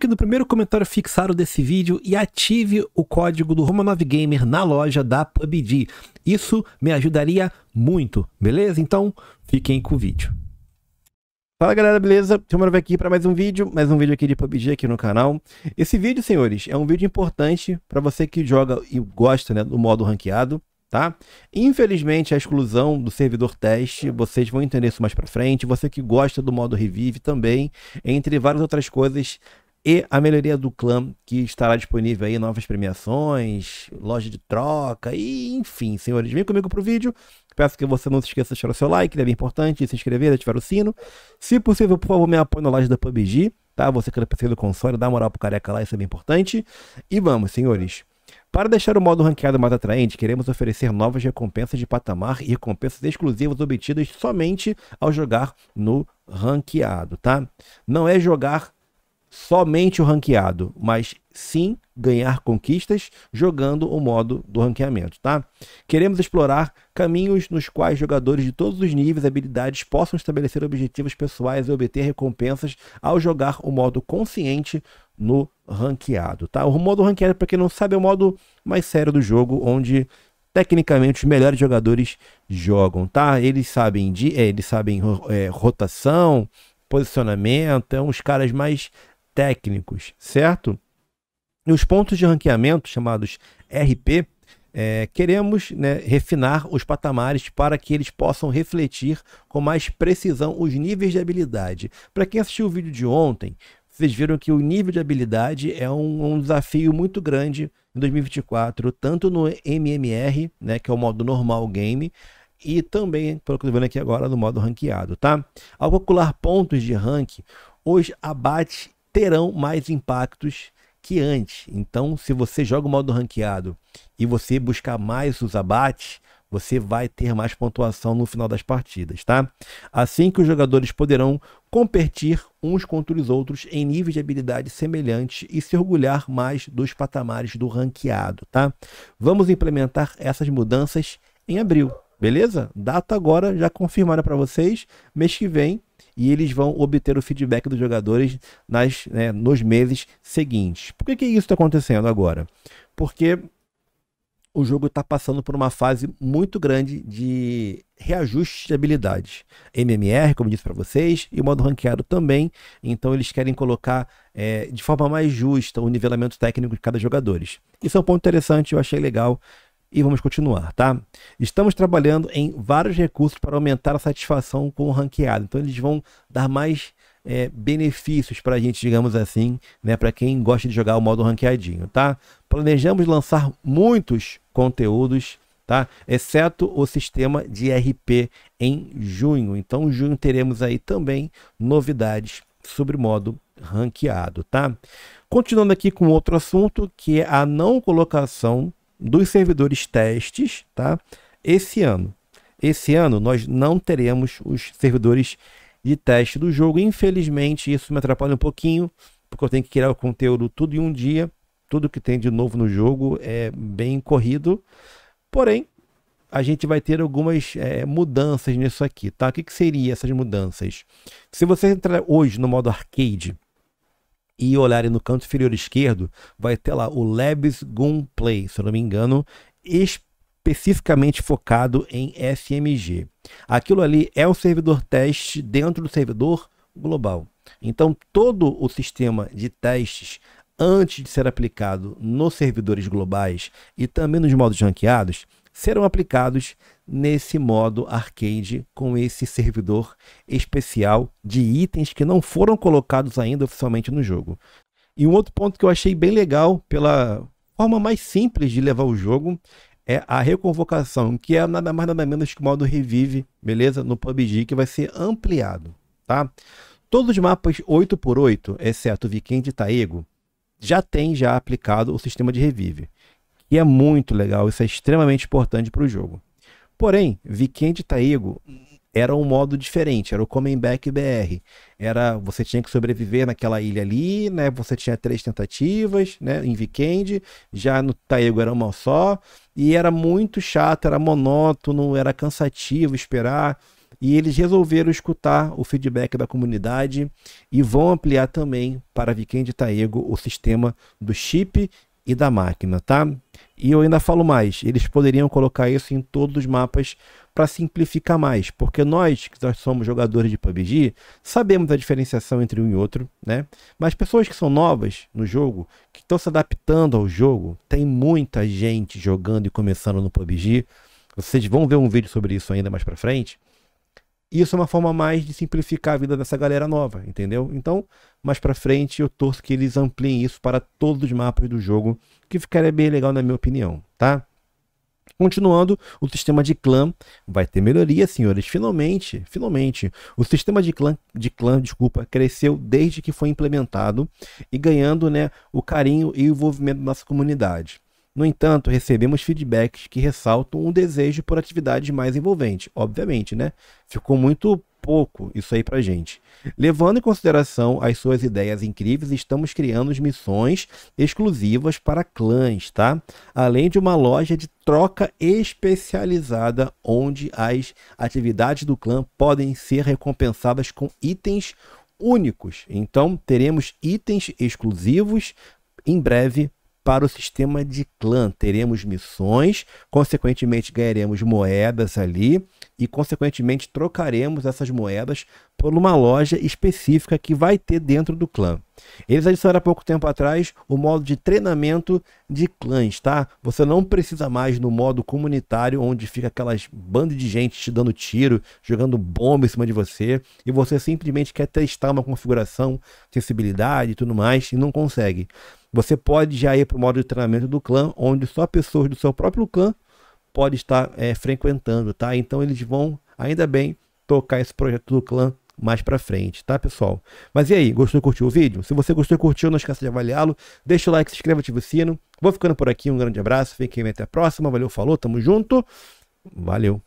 clique no primeiro comentário fixado desse vídeo e ative o código do Romanov gamer na loja da PUBG. Isso me ajudaria muito, beleza? Então, fiquem com o vídeo. Fala galera, beleza? Romano aqui para mais um vídeo, mais um vídeo aqui de PUBG aqui no canal. Esse vídeo, senhores, é um vídeo importante para você que joga e gosta né, do modo ranqueado, tá? Infelizmente, a exclusão do servidor teste, vocês vão entender isso mais para frente. Você que gosta do modo revive também, entre várias outras coisas, e a melhoria do clã, que estará disponível aí, novas premiações, loja de troca, e enfim, senhores, vem comigo pro vídeo. Peço que você não se esqueça de deixar o seu like, é bem importante, se inscrever, ativar o sino. Se possível, por favor, me apoie na loja da PUBG, tá? Você que é PC do console, dá moral pro careca lá, isso é bem importante. E vamos, senhores. Para deixar o modo ranqueado mais atraente, queremos oferecer novas recompensas de patamar e recompensas exclusivas obtidas somente ao jogar no ranqueado, tá? Não é jogar somente o ranqueado, mas sim ganhar conquistas jogando o modo do ranqueamento, tá? Queremos explorar caminhos nos quais jogadores de todos os níveis e habilidades possam estabelecer objetivos pessoais e obter recompensas ao jogar o modo consciente no ranqueado, tá? O modo ranqueado, para quem não sabe, é o modo mais sério do jogo, onde tecnicamente os melhores jogadores jogam, tá? Eles sabem de, é, eles sabem é, rotação, posicionamento, é uns caras mais técnicos, certo? E os pontos de ranqueamento, chamados RP, é, queremos né, refinar os patamares para que eles possam refletir com mais precisão os níveis de habilidade. Para quem assistiu o vídeo de ontem, vocês viram que o nível de habilidade é um, um desafio muito grande em 2024, tanto no MMR, né, que é o modo normal game, e também, pelo que eu estou vendo aqui agora, no modo ranqueado, tá? Ao calcular pontos de rank, os abates terão mais impactos que antes. Então, se você joga o modo ranqueado e você buscar mais os abates, você vai ter mais pontuação no final das partidas, tá? Assim que os jogadores poderão competir uns contra os outros em níveis de habilidade semelhantes e se orgulhar mais dos patamares do ranqueado, tá? Vamos implementar essas mudanças em abril. Beleza? Data agora já confirmada para vocês. Mês que vem e eles vão obter o feedback dos jogadores nas, né, nos meses seguintes. Por que, que isso está acontecendo agora? Porque o jogo está passando por uma fase muito grande de reajuste de habilidades. MMR, como disse para vocês, e modo ranqueado também. Então eles querem colocar é, de forma mais justa o nivelamento técnico de cada jogador. Isso é um ponto interessante, eu achei legal e vamos continuar, tá? Estamos trabalhando em vários recursos para aumentar a satisfação com o ranqueado. Então eles vão dar mais é, benefícios para a gente, digamos assim, né? Para quem gosta de jogar o modo ranqueadinho, tá? Planejamos lançar muitos conteúdos, tá? Exceto o sistema de RP em junho. Então, em junho teremos aí também novidades sobre o modo ranqueado, tá? Continuando aqui com outro assunto que é a não colocação dos servidores testes, tá? Esse ano. Esse ano nós não teremos os servidores de teste do jogo. Infelizmente, isso me atrapalha um pouquinho, porque eu tenho que criar o conteúdo tudo em um dia. Tudo que tem de novo no jogo é bem corrido. Porém, a gente vai ter algumas é, mudanças nisso aqui, tá? O que, que seria essas mudanças? Se você entrar hoje no modo arcade, e olharem no canto inferior esquerdo, vai ter lá o Labs Gun Play, se eu não me engano, especificamente focado em SMG. Aquilo ali é o servidor teste dentro do servidor global. Então, todo o sistema de testes antes de ser aplicado nos servidores globais e também nos modos ranqueados serão aplicados nesse modo arcade com esse servidor especial de itens que não foram colocados ainda oficialmente no jogo. E um outro ponto que eu achei bem legal pela forma mais simples de levar o jogo é a reconvocação, que é nada mais nada menos que o modo revive, beleza? No PUBG que vai ser ampliado, tá? Todos os mapas 8x8, exceto Viking de Taego, já tem já aplicado o sistema de revive. E é muito legal, isso é extremamente importante para o jogo. Porém, Vikendi Taigo era um modo diferente, era o Coming Back BR. Era, você tinha que sobreviver naquela ilha ali, né? Você tinha três tentativas, né? Em Vikendi, já no Taigo era uma só, e era muito chato, era monótono, era cansativo esperar. E eles resolveram escutar o feedback da comunidade e vão ampliar também para de Taego o sistema do chip e da máquina, tá? E eu ainda falo mais, eles poderiam colocar isso em todos os mapas para simplificar mais, porque nós que nós somos jogadores de PUBG, sabemos a diferenciação entre um e outro, né? Mas pessoas que são novas no jogo, que estão se adaptando ao jogo, tem muita gente jogando e começando no PUBG. Vocês vão ver um vídeo sobre isso ainda mais para frente isso é uma forma mais de simplificar a vida dessa galera nova, entendeu? Então, mais para frente eu torço que eles ampliem isso para todos os mapas do jogo, que ficaria bem legal na minha opinião, tá? Continuando, o sistema de clã vai ter melhoria, senhores. Finalmente, finalmente, o sistema de clã, de clã, desculpa, cresceu desde que foi implementado e ganhando, né, o carinho e o envolvimento da nossa comunidade. No entanto, recebemos feedbacks que ressaltam um desejo por atividades mais envolventes, obviamente, né? Ficou muito pouco isso aí pra gente. Levando em consideração as suas ideias incríveis, estamos criando missões exclusivas para clãs, tá? Além de uma loja de troca especializada onde as atividades do clã podem ser recompensadas com itens únicos. Então, teremos itens exclusivos em breve para o sistema de clã. Teremos missões, consequentemente ganharemos moedas ali e consequentemente trocaremos essas moedas por uma loja específica que vai ter dentro do clã. Eles adicionaram há pouco tempo atrás o modo de treinamento de clãs, tá? Você não precisa mais no modo comunitário onde fica aquelas bandas de gente te dando tiro, jogando bomba em cima de você e você simplesmente quer testar uma configuração, sensibilidade e tudo mais e não consegue. Você pode já ir para o modo de treinamento do clã, onde só pessoas do seu próprio clã pode estar é, frequentando, tá? Então eles vão, ainda bem, tocar esse projeto do clã mais para frente, tá, pessoal? Mas e aí, gostou, e curtiu o vídeo? Se você gostou e curtiu, não esqueça de avaliá-lo. Deixa o like, se inscreva, ativa o sino. Vou ficando por aqui, um grande abraço, fiquem bem, até a próxima. Valeu, falou, tamo junto. Valeu.